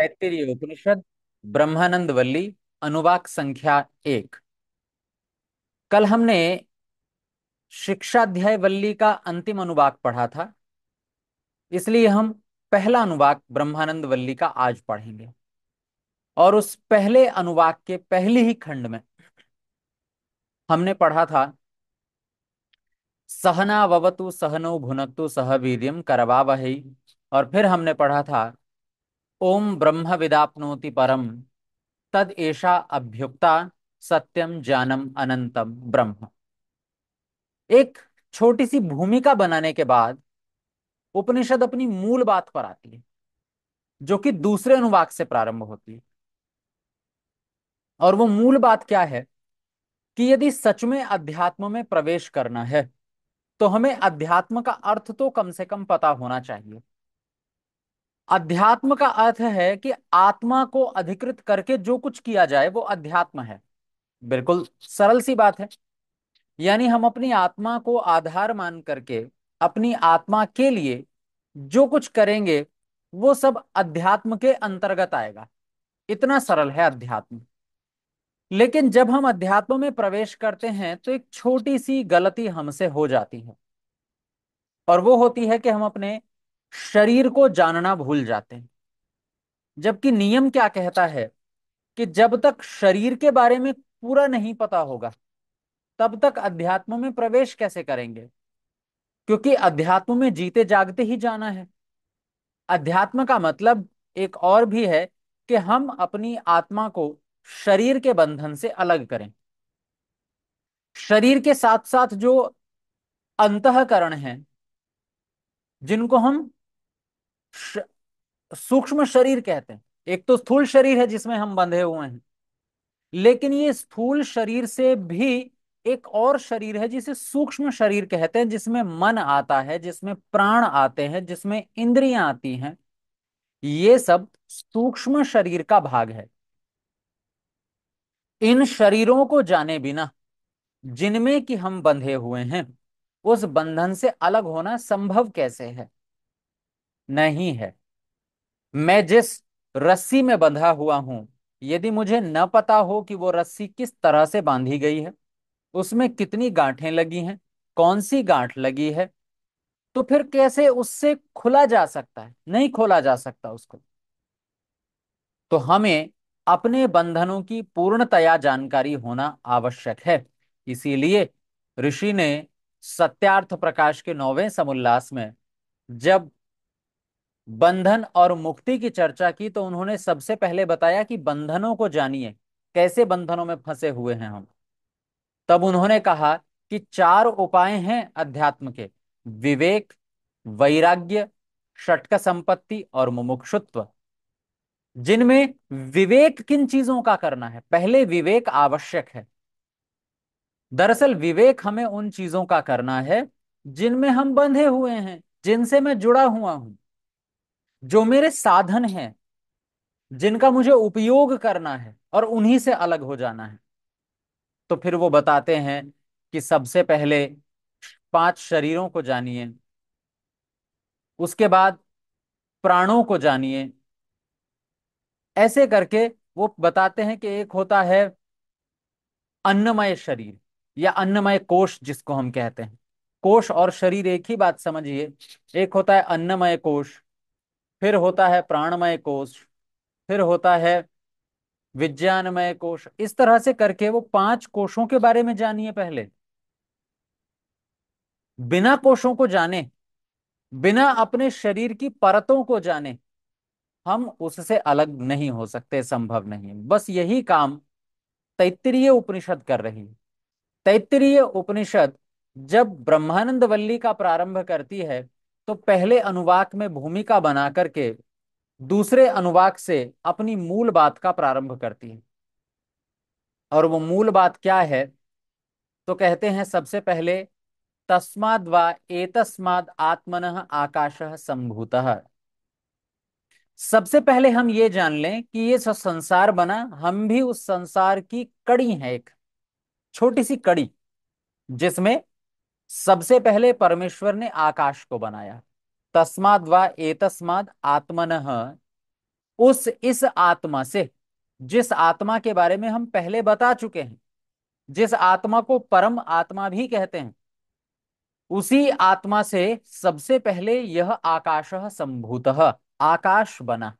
तैत्तिरीय उपनिषद ब्रह्मानंद वल्ली अनुवाक संख्या एक कल हमने शिक्षाध्याय वल्ली का अंतिम अनुवाक पढ़ा था इसलिए हम पहला अनुवाक ब्रह्मानंद वल्ली का आज पढ़ेंगे और उस पहले अनुवाक के पहले ही खंड में हमने पढ़ा था सहना ववतु सहनो भुनक्तु सह वीर्यम करवा और फिर हमने पढ़ा था ओम ब्रह्म विदापनोति परम तद एषा अभ्युक्ता सत्यम ज्ञानम अनंतम ब्रह्म एक छोटी सी भूमिका बनाने के बाद उपनिषद अपनी मूल बात पर आती है जो कि दूसरे अनुवाक से प्रारंभ होती है और वो मूल बात क्या है कि यदि सच में अध्यात्म में प्रवेश करना है तो हमें अध्यात्म का अर्थ तो कम से कम पता होना चाहिए अध्यात्म का अर्थ है कि आत्मा को अधिकृत करके जो कुछ किया जाए वो अध्यात्म है बिल्कुल सरल सी बात है यानी हम अपनी आत्मा को आधार मान करके अपनी आत्मा के लिए जो कुछ करेंगे वो सब अध्यात्म के अंतर्गत आएगा इतना सरल है अध्यात्म लेकिन जब हम अध्यात्म में प्रवेश करते हैं तो एक छोटी सी गलती हमसे हो जाती है और वो होती है कि हम अपने शरीर को जानना भूल जाते हैं जबकि नियम क्या कहता है कि जब तक शरीर के बारे में पूरा नहीं पता होगा तब तक अध्यात्म में प्रवेश कैसे करेंगे क्योंकि अध्यात्म में जीते जागते ही जाना है अध्यात्म का मतलब एक और भी है कि हम अपनी आत्मा को शरीर के बंधन से अलग करें शरीर के साथ साथ जो अंतकरण है जिनको हम सूक्ष्म शरीर कहते हैं एक तो स्थूल शरीर है जिसमें हम बंधे हुए हैं लेकिन ये स्थूल शरीर से भी एक और शरीर है जिसे सूक्ष्म शरीर कहते हैं जिसमें मन आता है जिसमें प्राण आते हैं जिसमें इंद्रियां आती हैं ये सब सूक्ष्म शरीर का भाग है इन शरीरों को जाने बिना जिनमें कि हम बंधे हुए हैं उस बंधन से अलग होना संभव कैसे है नहीं है मैं जिस रस्सी में बंधा हुआ हूं यदि मुझे न पता हो कि वो रस्सी किस तरह से बांधी गई है उसमें कितनी गांठें लगी हैं कौन सी गांठ लगी है तो फिर कैसे उससे खुला जा सकता है नहीं खोला जा सकता उसको तो हमें अपने बंधनों की पूर्णतया जानकारी होना आवश्यक है इसीलिए ऋषि ने सत्यार्थ प्रकाश के नौवें समोल्लास में जब बंधन और मुक्ति की चर्चा की तो उन्होंने सबसे पहले बताया कि बंधनों को जानिए कैसे बंधनों में फंसे हुए हैं हम तब उन्होंने कहा कि चार उपाय हैं अध्यात्म के विवेक वैराग्य षटक संपत्ति और मुमुक्षुत्व जिनमें विवेक किन चीजों का करना है पहले विवेक आवश्यक है दरअसल विवेक हमें उन चीजों का करना है जिनमें हम बंधे हुए हैं जिनसे मैं जुड़ा हुआ हूं जो मेरे साधन हैं जिनका मुझे उपयोग करना है और उन्हीं से अलग हो जाना है तो फिर वो बताते हैं कि सबसे पहले पांच शरीरों को जानिए उसके बाद प्राणों को जानिए ऐसे करके वो बताते हैं कि एक होता है अन्नमय शरीर या अन्नमय कोश जिसको हम कहते हैं कोश और शरीर एक ही बात समझिए एक होता है अन्नमय कोश फिर होता है प्राणमय कोष फिर होता है विज्ञानमय कोष इस तरह से करके वो पांच कोशों के बारे में जानिए पहले बिना कोशों को जाने बिना अपने शरीर की परतों को जाने हम उससे अलग नहीं हो सकते संभव नहीं बस यही काम तैतरीय उपनिषद कर रही है तैतरीय उपनिषद जब ब्रह्मानंद वल्ली का प्रारंभ करती है तो पहले अनुवाक में भूमिका बना करके दूसरे अनुवाक से अपनी मूल बात का प्रारंभ करती है और वो मूल बात क्या है तो कहते हैं सबसे पहले तस्माद व एतस्माद आत्मन आकाश संभूत सबसे पहले हम ये जान लें कि ये सब संसार बना हम भी उस संसार की कड़ी है एक छोटी सी कड़ी जिसमें सबसे पहले परमेश्वर ने आकाश को बनाया तस्माद व एतस्माद आत्मन उस इस आत्मा से जिस आत्मा के बारे में हम पहले बता चुके हैं जिस आत्मा को परम आत्मा भी कहते हैं उसी आत्मा से सबसे पहले यह आकाश संभूत आकाश बना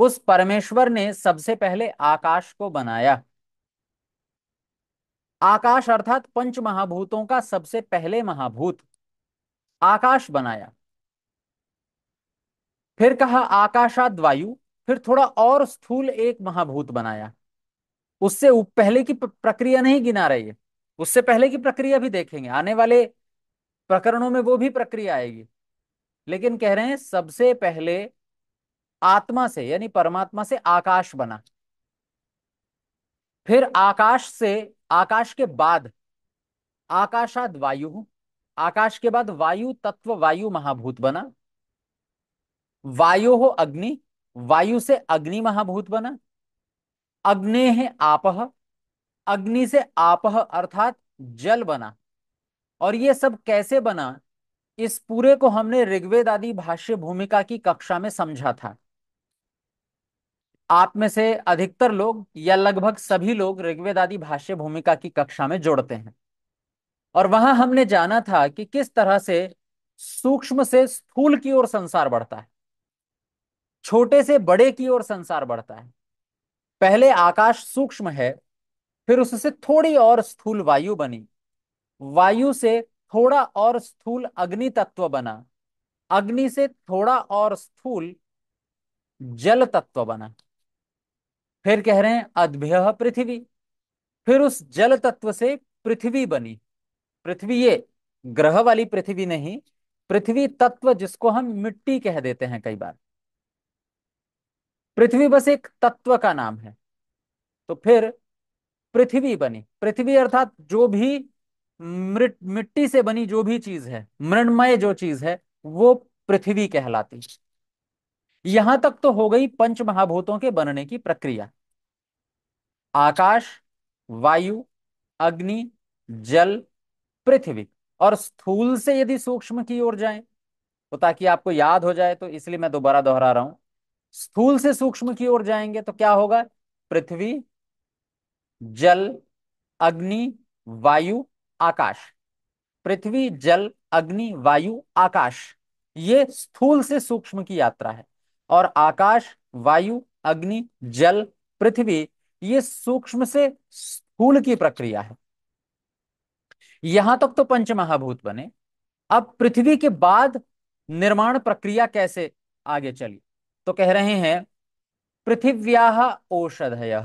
उस परमेश्वर ने सबसे पहले आकाश को बनाया आकाश अर्थात पंच महाभूतों का सबसे पहले महाभूत आकाश बनाया फिर कहा आकाशाद वायु फिर थोड़ा और स्थूल एक महाभूत बनाया उससे पहले की प्रक्रिया नहीं गिना रही है उससे पहले की प्रक्रिया भी देखेंगे आने वाले प्रकरणों में वो भी प्रक्रिया आएगी लेकिन कह रहे हैं सबसे पहले आत्मा से यानी परमात्मा से आकाश बना फिर आकाश से आकाश के बाद आकाशाद वायु आकाश के बाद वायु तत्व वायु महाभूत बना वायु हो अग्नि वायु से अग्नि महाभूत बना अग्ने है आपह अग्नि से आपह अर्थात जल बना और ये सब कैसे बना इस पूरे को हमने ऋग्वेद आदि भाष्य भूमिका की कक्षा में समझा था आप में से अधिकतर लोग या लगभग सभी लोग ऋग्वेद आदि भाष्य भूमिका की कक्षा में जोड़ते हैं और वहां हमने जाना था कि किस तरह से सूक्ष्म से स्थूल की ओर संसार बढ़ता है छोटे से बड़े की ओर संसार बढ़ता है पहले आकाश सूक्ष्म है फिर उससे थोड़ी और स्थूल वायु बनी वायु से थोड़ा और स्थूल अग्नि तत्व बना अग्नि से थोड़ा और स्थूल जल तत्व बना फिर कह रहे हैं अद्भ्य पृथ्वी फिर उस जल तत्व से पृथ्वी बनी पृथ्वी ये ग्रह वाली पृथ्वी नहीं पृथ्वी तत्व जिसको हम मिट्टी कह देते हैं कई बार पृथ्वी बस एक तत्व का नाम है तो फिर पृथ्वी बनी पृथ्वी अर्थात जो भी मिट्टी से बनी जो भी चीज है मृणमय जो चीज है वो पृथ्वी कहलाती यहां तक तो हो गई पंच महाभूतों के बनने की प्रक्रिया आकाश वायु अग्नि जल पृथ्वी और स्थूल से यदि सूक्ष्म की ओर जाए तो ताकि आपको याद हो जाए तो इसलिए मैं दोबारा दोहरा रहा हूं स्थूल से सूक्ष्म की ओर जाएंगे तो क्या होगा पृथ्वी जल अग्नि वायु आकाश पृथ्वी जल अग्नि वायु आकाश ये स्थूल से सूक्ष्म की यात्रा है और आकाश वायु अग्नि जल पृथ्वी ये सूक्ष्म से स्थूल की प्रक्रिया है यहां तक तो पंच महाभूत बने अब पृथ्वी के बाद निर्माण प्रक्रिया कैसे आगे चली तो कह रहे हैं पृथिव्या औषधय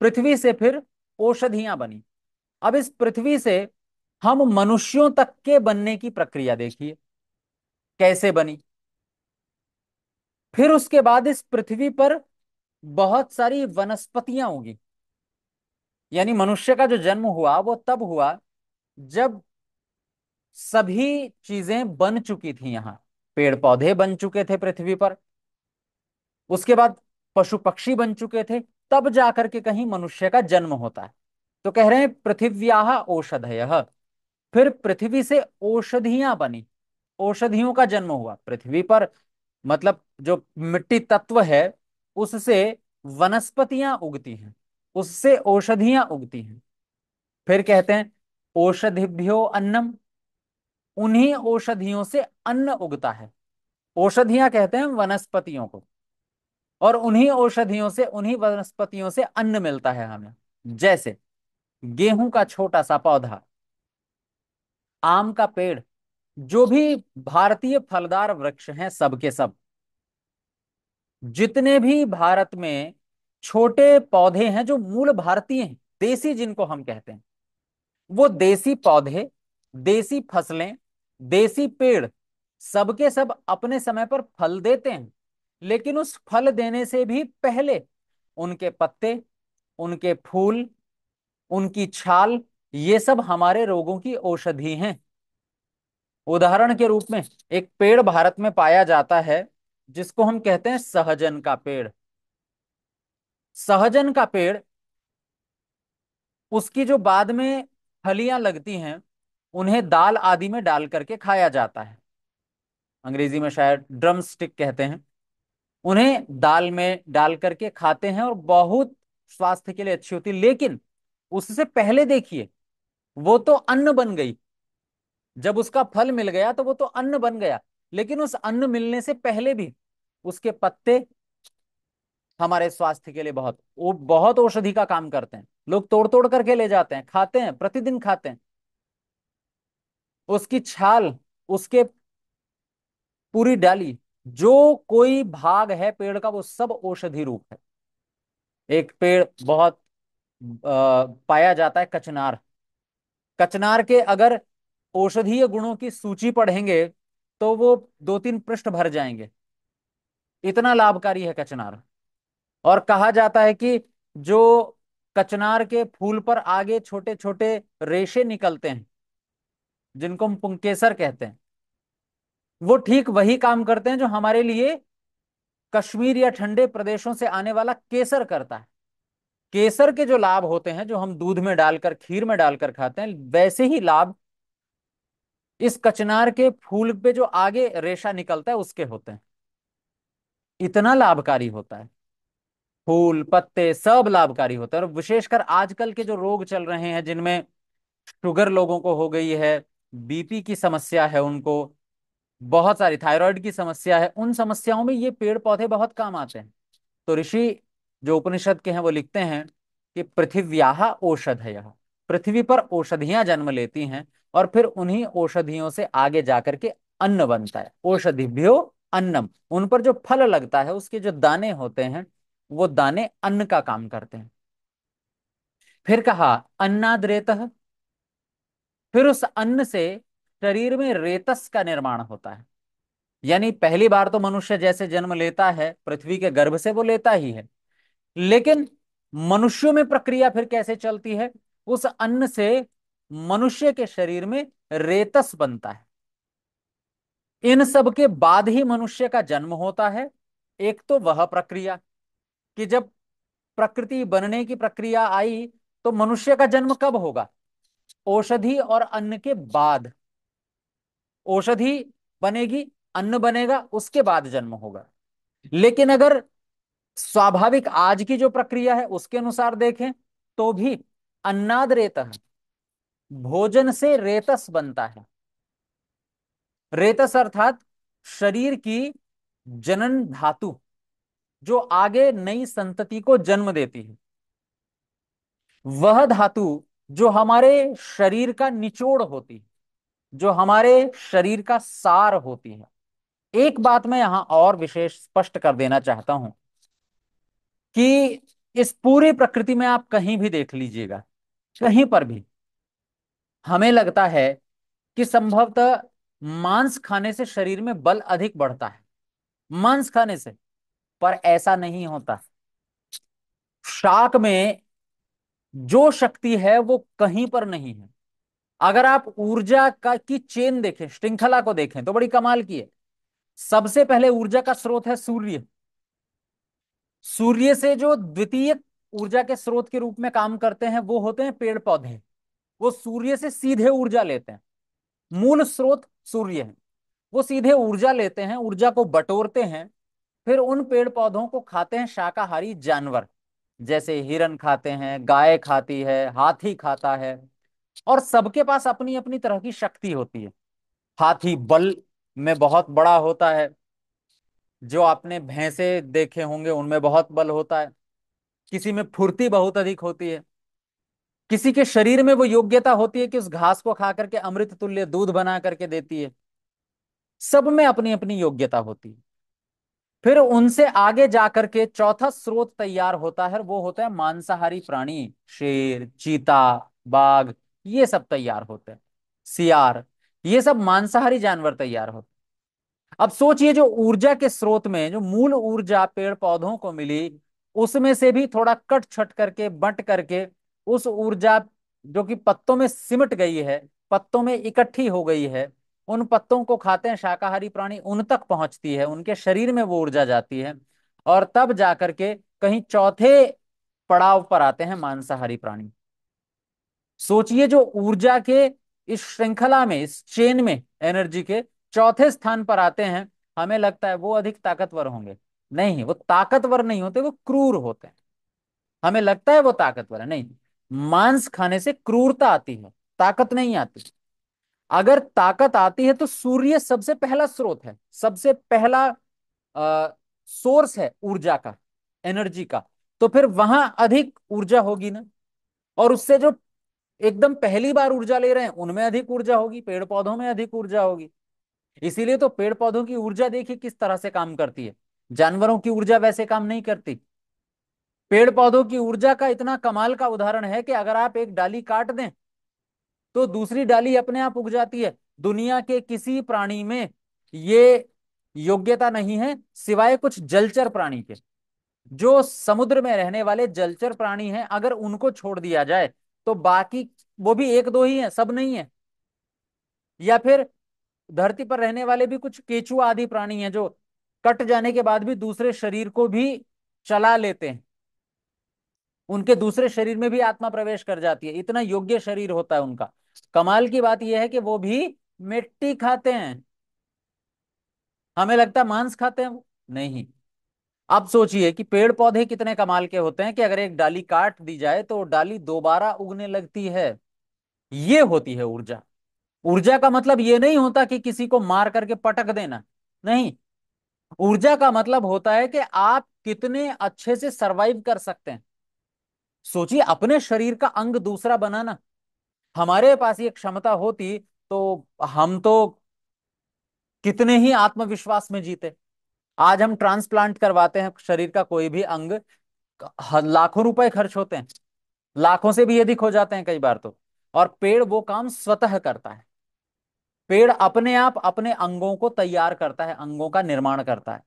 पृथ्वी से फिर औषधियां बनी अब इस पृथ्वी से हम मनुष्यों तक के बनने की प्रक्रिया देखिए कैसे बनी फिर उसके बाद इस पृथ्वी पर बहुत सारी वनस्पतियां होगी यानी मनुष्य का जो जन्म हुआ वो तब हुआ जब सभी चीजें बन चुकी थी यहां पेड़ पौधे बन चुके थे पृथ्वी पर उसके बाद पशु पक्षी बन चुके थे तब जाकर के कहीं मनुष्य का जन्म होता है तो कह रहे हैं पृथिव्या औषधय फिर पृथ्वी से औषधियां बनी औषधियों का जन्म हुआ पृथ्वी पर मतलब जो मिट्टी तत्व है उससे वनस्पतियां उगती हैं उससे औषधियां उगती हैं फिर कहते हैं औषधिभ्यो अन्नम उन्हीं औषधियों से अन्न उगता है औषधियां कहते हैं वनस्पतियों को और उन्हीं औषधियों से उन्हीं वनस्पतियों से अन्न मिलता है हमें जैसे गेहूं का छोटा सा पौधा आम का पेड़ जो भी भारतीय फलदार वृक्ष हैं सबके सब जितने भी भारत में छोटे पौधे हैं जो मूल भारतीय हैं देसी जिनको हम कहते हैं वो देसी पौधे देसी फसलें देसी पेड़ सबके सब अपने समय पर फल देते हैं लेकिन उस फल देने से भी पहले उनके पत्ते उनके फूल उनकी छाल ये सब हमारे रोगों की औषधि हैं उदाहरण के रूप में एक पेड़ भारत में पाया जाता है जिसको हम कहते हैं सहजन का पेड़ सहजन का पेड़ उसकी जो बाद में फलियां लगती हैं उन्हें दाल आदि में डाल करके खाया जाता है अंग्रेजी में शायद ड्रम स्टिक कहते हैं उन्हें दाल में डाल करके खाते हैं और बहुत स्वास्थ्य के लिए अच्छी होती लेकिन उससे पहले देखिए वो तो अन्न बन गई जब उसका फल मिल गया तो वो तो अन्न बन गया लेकिन उस अन्न मिलने से पहले भी उसके पत्ते हमारे स्वास्थ्य के लिए बहुत बहुत औषधि का काम करते हैं लोग तोड़ तोड़ करके ले जाते हैं खाते हैं प्रतिदिन खाते हैं उसकी छाल उसके पूरी डाली जो कोई भाग है पेड़ का वो सब औषधि रूप है एक पेड़ बहुत आ, पाया जाता है कचनार कचनार के अगर औषधीय गुणों की सूची पढ़ेंगे तो वो दो तीन पृष्ठ भर जाएंगे इतना लाभकारी है कचनार और कहा जाता है कि जो कचनार के फूल पर आगे छोटे छोटे रेशे निकलते हैं जिनको हम पुंकेसर कहते हैं वो ठीक वही काम करते हैं जो हमारे लिए कश्मीर या ठंडे प्रदेशों से आने वाला केसर करता है केसर के जो लाभ होते हैं जो हम दूध में डालकर खीर में डालकर खाते हैं वैसे ही लाभ इस कचनार के फूल पे जो आगे रेशा निकलता है उसके होते हैं इतना लाभकारी होता है फूल पत्ते सब लाभकारी होते हैं और विशेषकर आजकल के जो रोग चल रहे हैं जिनमें शुगर लोगों को हो गई है बीपी की समस्या है उनको बहुत सारी थायराइड की समस्या है उन समस्याओं में ये पेड़ पौधे बहुत काम आते हैं तो ऋषि जो उपनिषद के हैं वो लिखते हैं कि पृथिव्या यह पृथ्वी पर औषधियां जन्म लेती हैं और फिर उन्हीं औषधियों से आगे जाकर के अन्न बनता है औषधि अन्नम उन पर जो फल लगता है उसके जो दाने होते हैं वो दाने अन्न का काम करते हैं फिर कहा अन्नाद रेत फिर उस अन्न से शरीर में रेतस का निर्माण होता है यानी पहली बार तो मनुष्य जैसे जन्म लेता है पृथ्वी के गर्भ से वो लेता ही है लेकिन मनुष्यों में प्रक्रिया फिर कैसे चलती है उस अन्न से मनुष्य के शरीर में रेतस बनता है इन सब के बाद ही मनुष्य का जन्म होता है एक तो वह प्रक्रिया कि जब प्रकृति बनने की प्रक्रिया आई तो मनुष्य का जन्म कब होगा औषधि और अन्न के बाद औषधि बनेगी अन्न बनेगा उसके बाद जन्म होगा लेकिन अगर स्वाभाविक आज की जो प्रक्रिया है उसके अनुसार देखें तो भी अन्नाद रेत भोजन से रेतस बनता है रेतस अर्थात शरीर की जनन धातु जो आगे नई संतति को जन्म देती है वह धातु जो हमारे शरीर का निचोड़ होती है जो हमारे शरीर का सार होती है एक बात मैं यहां और विशेष स्पष्ट कर देना चाहता हूं कि इस पूरी प्रकृति में आप कहीं भी देख लीजिएगा कहीं पर भी हमें लगता है कि संभवतः मांस खाने से शरीर में बल अधिक बढ़ता है मांस खाने से पर ऐसा नहीं होता शाक में जो शक्ति है वो कहीं पर नहीं है अगर आप ऊर्जा का की चेन देखें श्रृंखला को देखें तो बड़ी कमाल की है सबसे पहले ऊर्जा का स्रोत है सूर्य सूर्य से जो द्वितीय ऊर्जा के स्रोत के रूप में काम करते हैं वो होते हैं पेड़ पौधे वो सूर्य से सीधे ऊर्जा लेते हैं मूल स्रोत सूर्य है वो सीधे ऊर्जा लेते हैं ऊर्जा को बटोरते हैं फिर उन पेड़ पौधों को खाते हैं शाकाहारी जानवर जैसे हिरन खाते हैं गाय खाती है हाथी खाता है और सबके पास अपनी अपनी तरह की शक्ति होती है हाथी बल में बहुत बड़ा होता है जो आपने भैंसे देखे होंगे उनमें बहुत बल होता है किसी में फुर्ती बहुत अधिक होती है किसी के शरीर में वो योग्यता होती है कि उस घास को खा करके अमृत तुल्य दूध बना करके देती है सब में अपनी अपनी योग्यता होती है फिर उनसे आगे जाकर के चौथा स्रोत तैयार होता है वो होता है मांसाहारी प्राणी शेर चीता बाघ ये सब तैयार होते हैं सियार ये सब मांसाहारी जानवर तैयार होते अब सोचिए जो ऊर्जा के स्रोत में जो मूल ऊर्जा पेड़ पौधों को मिली उसमें से भी थोड़ा कट छट करके बंट करके उस ऊर्जा जो कि पत्तों में सिमट गई है पत्तों में इकट्ठी हो गई है उन पत्तों को खाते हैं शाकाहारी प्राणी उन तक पहुंचती है उनके शरीर में वो ऊर्जा जाती है और तब जाकर के कहीं चौथे पड़ाव पर आते हैं मांसाहारी प्राणी सोचिए जो ऊर्जा के इस श्रृंखला में इस चेन में एनर्जी के चौथे स्थान पर आते हैं हमें लगता है वो अधिक ताकतवर होंगे नहीं वो ताकतवर नहीं होते वो क्रूर होते हैं हमें लगता है वो ताकतवर है नहीं मांस खाने से क्रूरता आती है ताकत नहीं आती अगर ताकत आती है तो सूर्य सबसे पहला स्रोत है सबसे पहला आ, सोर्स है ऊर्जा का एनर्जी का तो फिर वहां अधिक ऊर्जा होगी ना और उससे जो एकदम पहली बार ऊर्जा ले रहे हैं उनमें अधिक ऊर्जा होगी पेड़ पौधों में अधिक ऊर्जा होगी इसीलिए तो पेड़ पौधों की ऊर्जा देखिए किस तरह से काम करती है जानवरों की ऊर्जा वैसे काम नहीं करती पेड़ पौधों की ऊर्जा का इतना कमाल का उदाहरण है कि अगर आप एक डाली काट दें तो दूसरी डाली अपने आप उग जाती है दुनिया के किसी प्राणी में ये योग्यता नहीं है सिवाय कुछ जलचर प्राणी के जो समुद्र में रहने वाले जलचर प्राणी हैं अगर उनको छोड़ दिया जाए तो बाकी वो भी एक दो ही हैं सब नहीं है या फिर धरती पर रहने वाले भी कुछ केचुआ आदि प्राणी हैं जो कट जाने के बाद भी दूसरे शरीर को भी चला लेते हैं उनके दूसरे शरीर में भी आत्मा प्रवेश कर जाती है इतना योग्य शरीर होता है उनका कमाल की बात यह है कि वो भी मिट्टी खाते हैं हमें लगता है मांस खाते हैं वो नहीं आप सोचिए कि पेड़ पौधे कितने कमाल के होते हैं कि अगर एक डाली काट दी जाए तो डाली दोबारा उगने लगती है ये होती है ऊर्जा ऊर्जा का मतलब ये नहीं होता कि किसी को मार करके पटक देना नहीं ऊर्जा का मतलब होता है कि आप कितने अच्छे से सरवाइव कर सकते हैं सोचिए अपने शरीर का अंग दूसरा बनाना हमारे पास ये क्षमता होती तो हम तो कितने ही आत्मविश्वास में जीते आज हम ट्रांसप्लांट करवाते हैं शरीर का कोई भी अंग लाखों रुपए खर्च होते हैं लाखों से भी अधिक हो जाते हैं कई बार तो और पेड़ वो काम स्वतः करता है पेड़ अपने आप अपने अंगों को तैयार करता है अंगों का निर्माण करता है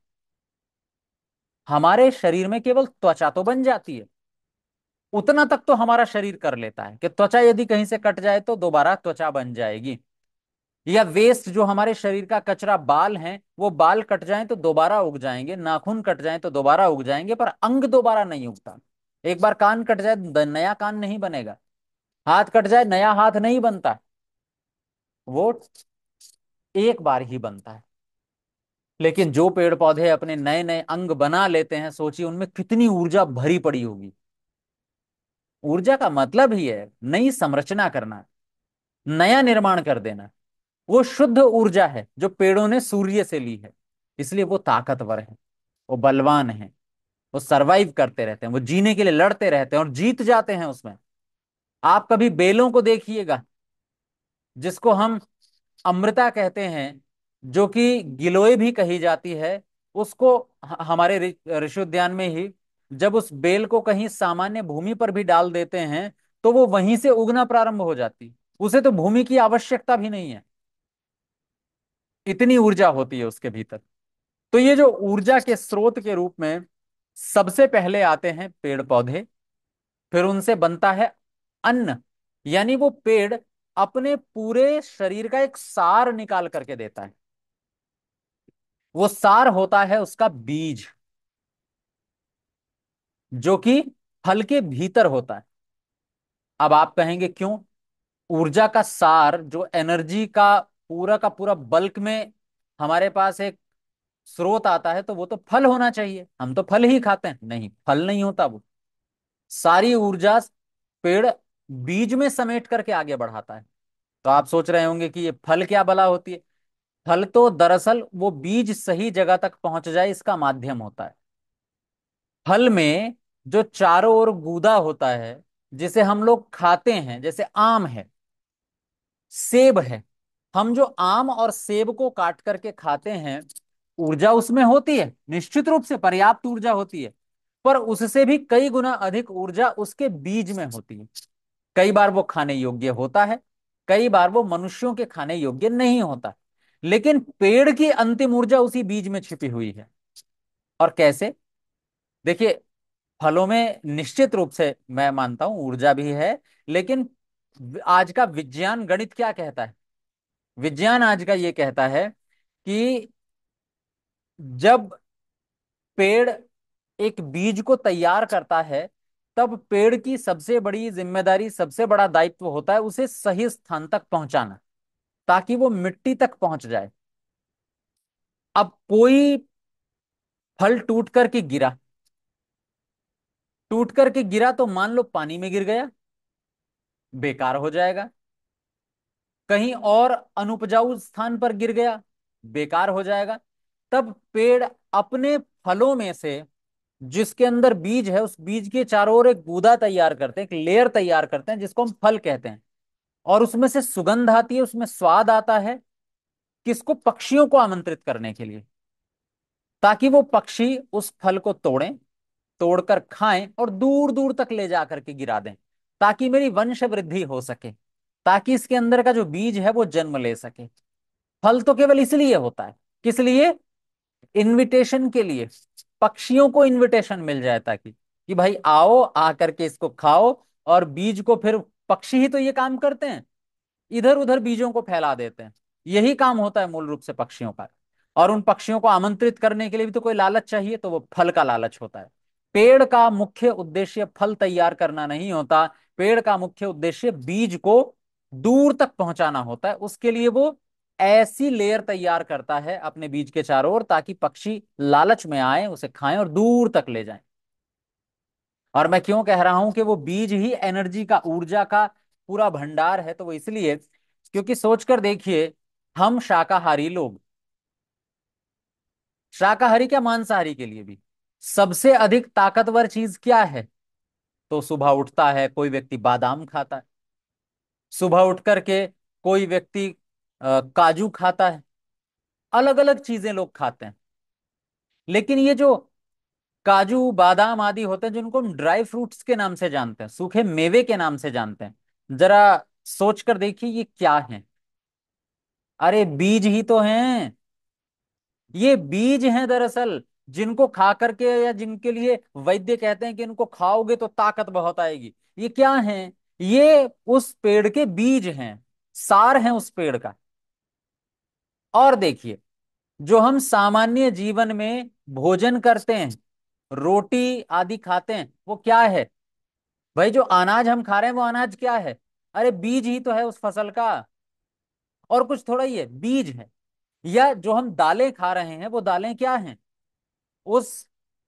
हमारे शरीर में केवल त्वचा तो बन जाती है उतना तक तो हमारा शरीर कर लेता है कि त्वचा यदि कहीं से कट जाए तो दोबारा त्वचा बन जाएगी या वेस्ट जो हमारे शरीर का कचरा बाल है वो बाल कट जाए तो दोबारा उग जाएंगे नाखून कट जाए तो दोबारा उग जाएंगे पर अंग दोबारा नहीं उगता एक बार कान कट जाए तो नया कान नहीं बनेगा हाथ कट जाए नया हाथ नहीं बनता वो एक बार ही बनता है लेकिन जो पेड़ पौधे अपने नए नए अंग बना लेते हैं सोचिए उनमें कितनी ऊर्जा भरी पड़ी होगी ऊर्जा का मतलब ही है नई संरचना करना नया निर्माण कर देना वो शुद्ध ऊर्जा है जो पेड़ों ने सूर्य से ली है इसलिए वो ताकतवर है वो बलवान है वो सरवाइव करते रहते हैं वो जीने के लिए लड़ते रहते हैं और जीत जाते हैं उसमें आप कभी बेलों को देखिएगा जिसको हम अमृता कहते हैं जो कि गिलोय भी कही जाती है उसको हमारे ऋषि उद्यान में ही जब उस बेल को कहीं सामान्य भूमि पर भी डाल देते हैं तो वो वहीं से उगना प्रारंभ हो जाती उसे तो भूमि की आवश्यकता भी नहीं है इतनी ऊर्जा होती है उसके भीतर तो ये जो ऊर्जा के स्रोत के रूप में सबसे पहले आते हैं पेड़ पौधे फिर उनसे बनता है अन्न यानी वो पेड़ अपने पूरे शरीर का एक सार निकाल करके देता है वो सार होता है उसका बीज जो कि फल के भीतर होता है अब आप कहेंगे क्यों ऊर्जा का सार जो एनर्जी का पूरा का पूरा बल्क में हमारे पास एक स्रोत आता है तो वो तो फल होना चाहिए हम तो फल ही खाते हैं नहीं फल नहीं होता वो सारी ऊर्जा पेड़ बीज में समेट करके आगे बढ़ाता है तो आप सोच रहे होंगे कि ये फल क्या बला होती है फल तो दरअसल वो बीज सही जगह तक पहुंच जाए इसका माध्यम होता है फल में जो चारों ओर गूदा होता है जिसे हम लोग खाते हैं जैसे आम है सेब है हम जो आम और सेब को काट करके खाते हैं ऊर्जा उसमें होती है निश्चित रूप से पर्याप्त ऊर्जा होती है पर उससे भी कई गुना अधिक ऊर्जा उसके बीज में होती है कई बार वो खाने योग्य होता है कई बार वो मनुष्यों के खाने योग्य नहीं होता लेकिन पेड़ की अंतिम ऊर्जा उसी बीज में छिपी हुई है और कैसे देखिए फलों में निश्चित रूप से मैं मानता हूं ऊर्जा भी है लेकिन आज का विज्ञान गणित क्या कहता है विज्ञान आज का ये कहता है कि जब पेड़ एक बीज को तैयार करता है तब पेड़ की सबसे बड़ी जिम्मेदारी सबसे बड़ा दायित्व होता है उसे सही स्थान तक पहुंचाना ताकि वो मिट्टी तक पहुंच जाए अब कोई फल टूट करके गिरा टूट करके गिरा तो मान लो पानी में गिर गया बेकार हो जाएगा कहीं और अनुपजाऊ स्थान पर गिर गया बेकार हो जाएगा तब पेड़ अपने फलों में से जिसके अंदर बीज है उस बीज के चारों ओर एक गूदा तैयार करते हैं एक लेयर तैयार करते हैं जिसको हम फल कहते हैं और उसमें से सुगंध आती है उसमें स्वाद आता है किसको पक्षियों को आमंत्रित करने के लिए ताकि वो पक्षी उस फल को तोड़ें तोड़कर खाएं और दूर दूर तक ले जा करके गिरा दें ताकि मेरी वंश वृद्धि हो सके ताकि इसके अंदर का जो बीज है वो जन्म ले सके फल तो केवल इसलिए होता है किस लिए इन्विटेशन के लिए पक्षियों को इन्विटेशन मिल जाए ताकि कि भाई आओ आ करके इसको खाओ और बीज को फिर पक्षी ही तो ये काम करते हैं इधर उधर बीजों को फैला देते हैं यही काम होता है मूल रूप से पक्षियों का और उन पक्षियों को आमंत्रित करने के लिए भी तो कोई लालच चाहिए तो वो फल का लालच होता है पेड़ का मुख्य उद्देश्य फल तैयार करना नहीं होता पेड़ का मुख्य उद्देश्य बीज को दूर तक पहुंचाना होता है उसके लिए वो ऐसी लेयर तैयार करता है अपने बीज के चारों ओर ताकि पक्षी लालच में आए उसे खाएं और दूर तक ले जाएं और मैं क्यों कह रहा हूं कि वो बीज ही एनर्जी का ऊर्जा का पूरा भंडार है तो वो इसलिए क्योंकि सोचकर देखिए हम शाकाहारी लोग शाकाहारी क्या मांसाहारी के लिए भी सबसे अधिक ताकतवर चीज क्या है तो सुबह उठता है कोई व्यक्ति बादाम खाता है सुबह उठ करके कोई व्यक्ति काजू खाता है अलग अलग चीजें लोग खाते हैं लेकिन ये जो काजू बादाम आदि होते हैं जिनको हम ड्राई फ्रूट्स के नाम से जानते हैं सूखे मेवे के नाम से जानते हैं जरा सोच कर देखिए ये क्या है अरे बीज ही तो हैं ये बीज हैं दरअसल जिनको खा करके या जिनके लिए वैद्य कहते हैं कि इनको खाओगे तो ताकत बहुत आएगी ये क्या है ये उस पेड़ के बीज हैं सार हैं उस पेड़ का और देखिए जो हम सामान्य जीवन में भोजन करते हैं रोटी आदि खाते हैं वो क्या है भाई जो अनाज हम खा रहे हैं वो अनाज क्या है अरे बीज ही तो है उस फसल का और कुछ थोड़ा ही है बीज है या जो हम दालें खा रहे हैं वो दालें क्या हैं उस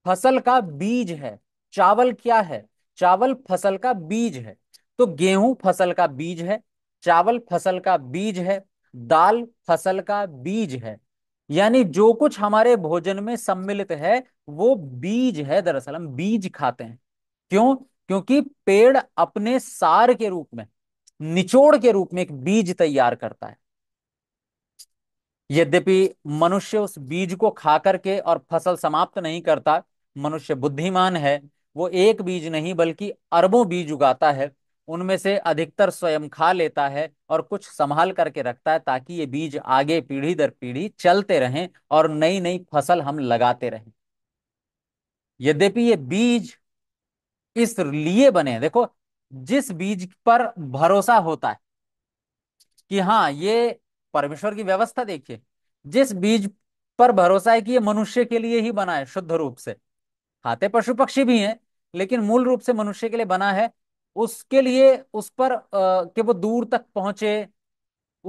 फसल का बीज है चावल क्या है चावल फसल का बीज है तो गेहूं फसल का बीज है चावल फसल का बीज है दाल फसल का बीज है यानी जो कुछ हमारे भोजन में सम्मिलित है वो बीज है दरअसल हम बीज खाते हैं क्यों क्योंकि पेड़ अपने सार के रूप में निचोड़ के रूप में एक बीज तैयार करता है यद्यपि मनुष्य उस बीज को खा करके और फसल समाप्त नहीं करता मनुष्य बुद्धिमान है वो एक बीज नहीं बल्कि अरबों बीज उगाता है उनमें से अधिकतर स्वयं खा लेता है और कुछ संभाल करके रखता है ताकि ये बीज आगे पीढ़ी दर पीढ़ी चलते रहें और नई नई फसल हम लगाते रहें यद्यपि ये बीज इस लिए बने देखो जिस बीज पर भरोसा होता है कि हाँ ये परमेश्वर की व्यवस्था देखिए जिस बीज पर भरोसा है कि ये मनुष्य के लिए ही बना है शुद्ध रूप से खाते पशु पक्षी भी हैं लेकिन मूल रूप से मनुष्य के लिए बना है उसके लिए उस पर कि वो दूर तक पहुंचे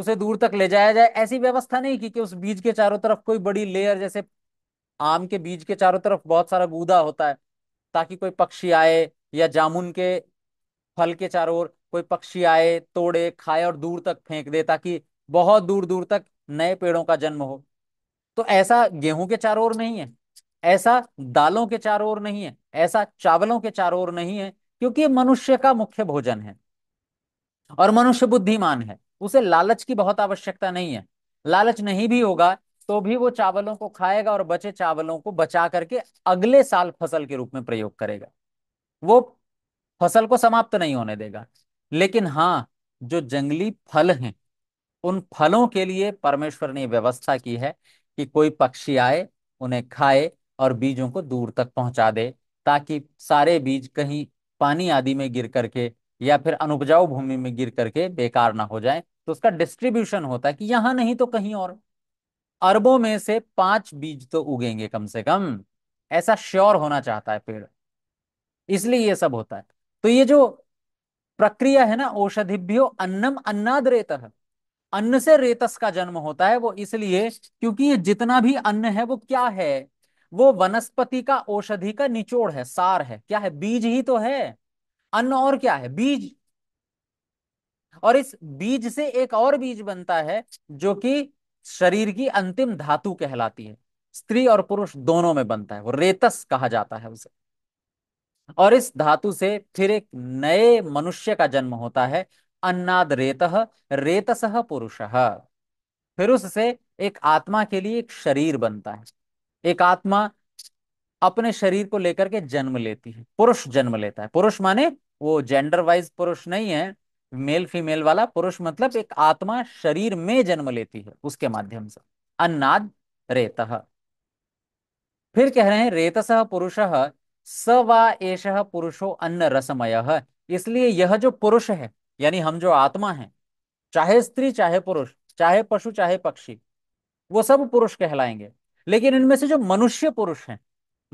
उसे दूर तक ले जाया जाए ऐसी व्यवस्था नहीं की कि उस बीज के चारों तरफ कोई बड़ी लेयर जैसे आम के बीज के चारों तरफ बहुत सारा गूदा होता है ताकि कोई पक्षी आए या जामुन के फल के चारों ओर कोई पक्षी आए तोड़े खाए और दूर तक फेंक दे ताकि बहुत दूर दूर तक नए पेड़ों का जन्म हो तो ऐसा गेहूं के चारों ओर नहीं है ऐसा दालों के चारों ओर नहीं है ऐसा चावलों के चारों ओर नहीं है क्योंकि मनुष्य का मुख्य भोजन है और मनुष्य बुद्धिमान है उसे लालच की बहुत आवश्यकता नहीं है लालच नहीं भी होगा तो भी वो चावलों को खाएगा और बचे चावलों को बचा करके अगले साल फसल के रूप में प्रयोग करेगा वो फसल को समाप्त नहीं होने देगा लेकिन हाँ जो जंगली फल हैं उन फलों के लिए परमेश्वर ने व्यवस्था की है कि कोई पक्षी आए उन्हें खाए और बीजों को दूर तक पहुंचा दे ताकि सारे बीज कहीं पानी आदि में गिर करके या फिर अनुपजाऊ भूमि में गिर करके बेकार ना हो जाए तो उसका डिस्ट्रीब्यूशन होता है कि यहां नहीं तो कहीं और अरबों में से पांच बीज तो उगेंगे कम से कम ऐसा श्योर होना चाहता है पेड़ इसलिए ये सब होता है तो ये जो प्रक्रिया है ना औषधिभ्यो अन्नम अन्नाद्रेतर है अन्न से रेतस का जन्म होता है वो इसलिए क्योंकि ये जितना भी अन्न है वो क्या है वो वनस्पति का औषधि का निचोड़ है सार है क्या है बीज ही तो है अन्न और क्या है बीज और इस बीज से एक और बीज बनता है जो कि शरीर की अंतिम धातु कहलाती है स्त्री और पुरुष दोनों में बनता है वो रेतस कहा जाता है उसे और इस धातु से फिर एक नए मनुष्य का जन्म होता है अन्नाद रेत रेतस पुरुष फिर उससे एक आत्मा के लिए एक शरीर बनता है एक आत्मा अपने शरीर को लेकर के जन्म लेती है पुरुष जन्म लेता है पुरुष माने वो जेंडर वाइज पुरुष नहीं है मेल फीमेल वाला पुरुष मतलब एक आत्मा शरीर में जन्म लेती है उसके माध्यम से अन्नाद रेत फिर कह रहे हैं रेतस पुरुष स व एष पुरुषो अन्न रसमय इसलिए यह जो पुरुष है यानी हम जो आत्मा है चाहे स्त्री चाहे पुरुष चाहे पशु चाहे पक्षी वो सब पुरुष कहलाएंगे लेकिन इनमें से जो मनुष्य पुरुष हैं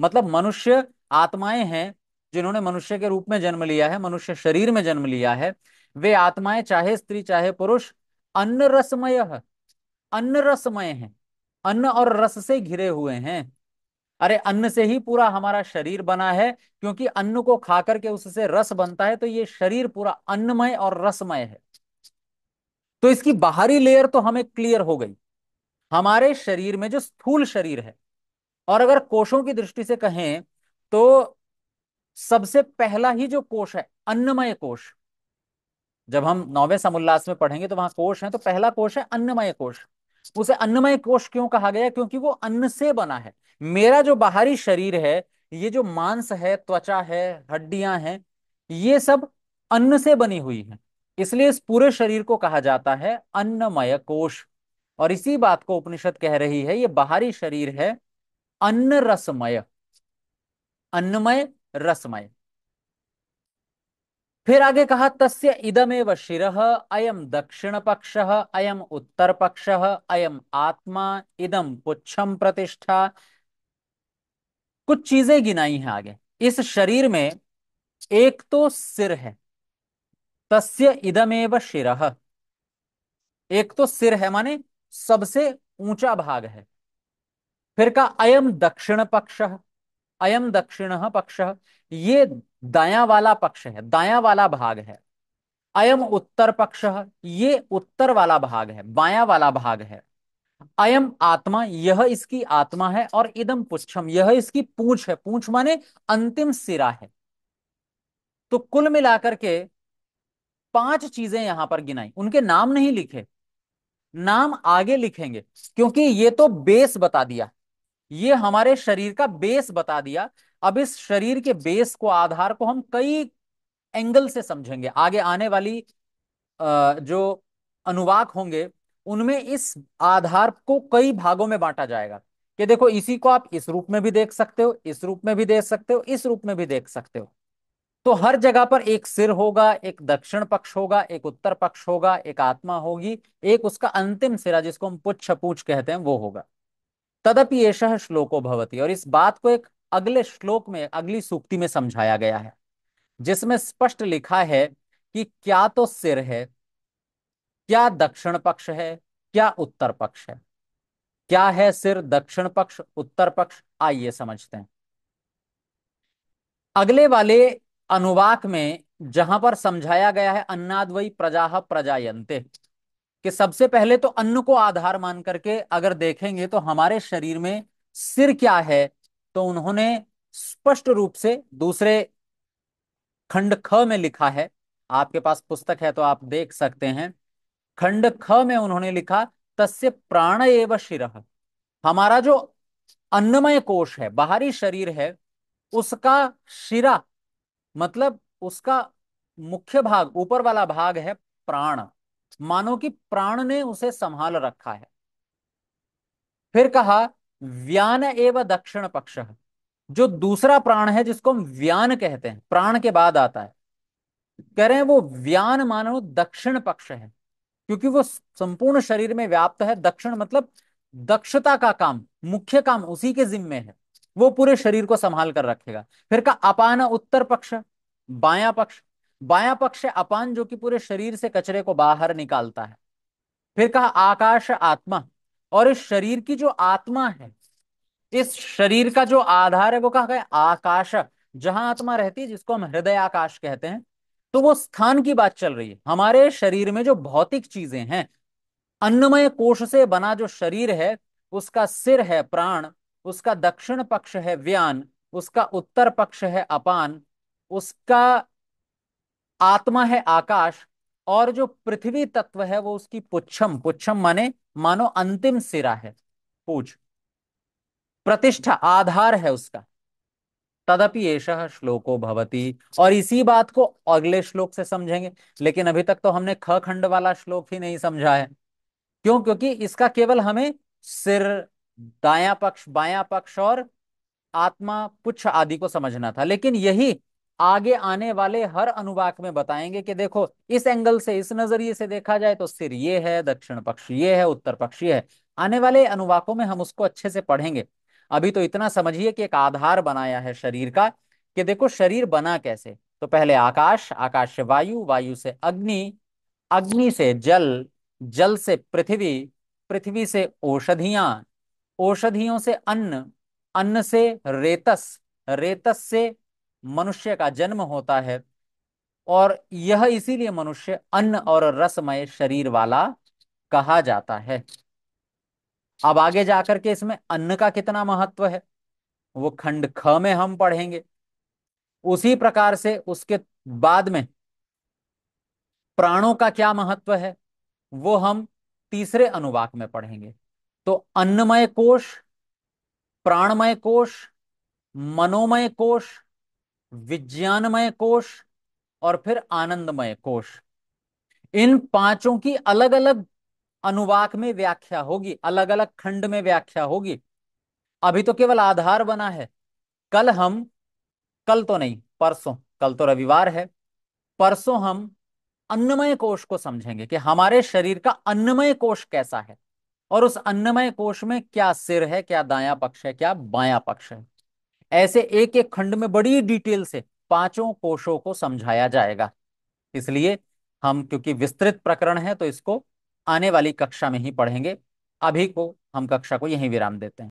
मतलब मनुष्य आत्माएं हैं जिन्होंने मनुष्य के रूप में जन्म लिया है मनुष्य शरीर में जन्म लिया है वे आत्माएं चाहे स्त्री चाहे पुरुष अन्न रसमय अन्न रसमय है अन्न और रस से घिरे हुए हैं अरे अन्न से ही पूरा हमारा शरीर बना है क्योंकि अन्न को खा करके उससे रस बनता है तो ये शरीर पूरा अन्नमय और रसमय है तो इसकी बाहरी लेयर तो हमें क्लियर हो गई हमारे शरीर में जो स्थूल शरीर है और अगर कोशों की दृष्टि से कहें तो सबसे पहला ही जो कोश है अन्नमय कोश जब हम नौवे समोल्लास में पढ़ेंगे तो वहां कोश है तो पहला कोश है अन्नमय कोश उसे अन्नमय कोश क्यों कहा गया क्योंकि वो अन्न से बना है मेरा जो बाहरी शरीर है ये जो मांस है त्वचा है हड्डियां हैं ये सब अन्न से बनी हुई है इसलिए इस पूरे शरीर को कहा जाता है अन्नमय कोश और इसी बात को उपनिषद कह रही है ये बाहरी शरीर है अन्न रसमय अन्नमय रसमय फिर आगे कहा तस्य इदमेव शि अयम दक्षिण पक्ष अयम उत्तर पक्ष अयम आत्मा इदम पुच्छम प्रतिष्ठा कुछ चीजें गिनाई हैं आगे इस शरीर में एक तो सिर है तस्य इदमेव शि एक तो सिर है माने सबसे ऊंचा भाग है फिर का अयम दक्षिण पक्ष अयम दक्षिण पक्ष ये दाया वाला पक्ष है दाया वाला भाग है अयम उत्तर पक्ष ये उत्तर वाला भाग है बाया वाला भाग है अयम आत्मा यह इसकी आत्मा है और इदम पुच्छम यह इसकी पूछ है पूछ माने अंतिम सिरा है तो कुल मिलाकर के पांच चीजें यहां पर गिनाई उनके नाम नहीं लिखे नाम आगे लिखेंगे क्योंकि ये तो बेस बता दिया ये हमारे शरीर का बेस बता दिया अब इस शरीर के बेस को आधार को हम कई एंगल से समझेंगे आगे आने वाली जो अनुवाक होंगे उनमें इस आधार को कई भागों में बांटा जाएगा कि देखो इसी को आप इस रूप में भी देख सकते हो इस रूप में भी देख सकते हो इस रूप में भी देख सकते हो तो हर जगह पर एक सिर होगा एक दक्षिण पक्ष होगा एक उत्तर पक्ष होगा एक आत्मा होगी एक उसका अंतिम सिरा जिसको हम पुच्छ पूछ कहते हैं वो होगा तदपि एष श्लोको भवती और इस बात को एक अगले श्लोक में अगली सूक्ति में समझाया गया है जिसमें स्पष्ट लिखा है कि क्या तो सिर है क्या दक्षिण पक्ष है क्या उत्तर पक्ष है क्या है सिर दक्षिण पक्ष उत्तर पक्ष आइए समझते हैं अगले वाले अनुवाक में जहां पर समझाया गया है अन्नाद्वयी प्रजा प्रजायंते कि सबसे पहले तो अन्न को आधार मान करके अगर देखेंगे तो हमारे शरीर में सिर क्या है तो उन्होंने स्पष्ट रूप से दूसरे खंड ख में लिखा है आपके पास पुस्तक है तो आप देख सकते हैं खंड ख में उन्होंने लिखा तस्य प्राण एव शिर हमारा जो अन्नमय कोष है बाहरी शरीर है उसका शिरा मतलब उसका मुख्य भाग ऊपर वाला भाग है प्राण मानो कि प्राण ने उसे संभाल रखा है फिर कहा व्यान एवं दक्षिण पक्ष जो दूसरा प्राण है जिसको हम व्यान कहते हैं प्राण के बाद आता है कह रहे हैं वो व्यान मानो दक्षिण पक्ष है क्योंकि वो संपूर्ण शरीर में व्याप्त है दक्षिण मतलब दक्षता का काम मुख्य काम उसी के जिम्मे है वो पूरे शरीर को संभाल कर रखेगा फिर का अपान उत्तर पक्ष बाया पक्ष बाया पक्ष अपान जो कि पूरे शरीर से कचरे को बाहर निकालता है फिर कहा आकाश आत्मा और इस शरीर की जो आत्मा है इस शरीर का जो आधार है वो कहा गया आकाश जहां आत्मा रहती है जिसको हम हृदय आकाश कहते हैं तो वो स्थान की बात चल रही है हमारे शरीर में जो भौतिक चीजें हैं अन्नमय कोश से बना जो शरीर है उसका सिर है प्राण उसका दक्षिण पक्ष है व्यान उसका उत्तर पक्ष है अपान उसका आत्मा है आकाश और जो पृथ्वी तत्व है वो उसकी पुच्छम पुच्छम माने मानो अंतिम सिरा है पूछ प्रतिष्ठा आधार है उसका तदपि एष श्लोको भवती और इसी बात को अगले श्लोक से समझेंगे लेकिन अभी तक तो हमने ख खंड वाला श्लोक ही नहीं समझा है क्यों क्योंकि इसका केवल हमें सिर दाया पक्ष बाया पक्ष और आत्मा पुच्छ आदि को समझना था लेकिन यही आगे आने वाले हर अनुवाक में बताएंगे कि देखो इस एंगल से इस नजरिए से देखा जाए तो सिर ये है दक्षिण पक्ष ये है उत्तर पक्ष ये है आने वाले अनुवाकों में हम उसको अच्छे से पढ़ेंगे अभी तो इतना समझिए कि एक आधार बनाया है शरीर का कि देखो शरीर बना कैसे तो पहले आकाश आकाश से वायु वायु से अग्नि अग्नि से जल जल से पृथ्वी पृथ्वी से औषधियां औषधियों से अन्न अन्न से रेतस रेतस से मनुष्य का जन्म होता है और यह इसीलिए मनुष्य अन्न और रसमय शरीर वाला कहा जाता है अब आगे जाकर के इसमें अन्न का कितना महत्व है वो खंड ख में हम पढ़ेंगे उसी प्रकार से उसके बाद में प्राणों का क्या महत्व है वो हम तीसरे अनुवाक में पढ़ेंगे तो अन्नमय कोश प्राणमय कोश मनोमय कोश विज्ञानमय कोश और फिर आनंदमय कोश इन पांचों की अलग अलग अनुवाक में व्याख्या होगी अलग अलग खंड में व्याख्या होगी अभी तो केवल आधार बना है कल हम कल तो नहीं परसों कल तो रविवार है परसों हम अन्नमय कोश को समझेंगे कि हमारे शरीर का अन्नमय कोश कैसा है और उस अन्नमय कोश में क्या सिर है क्या दाया पक्ष है क्या बाया पक्ष है ऐसे एक एक खंड में बड़ी डिटेल से पांचों कोशों को समझाया जाएगा इसलिए हम क्योंकि विस्तृत प्रकरण है तो इसको आने वाली कक्षा में ही पढ़ेंगे अभी को हम कक्षा को यहीं विराम देते हैं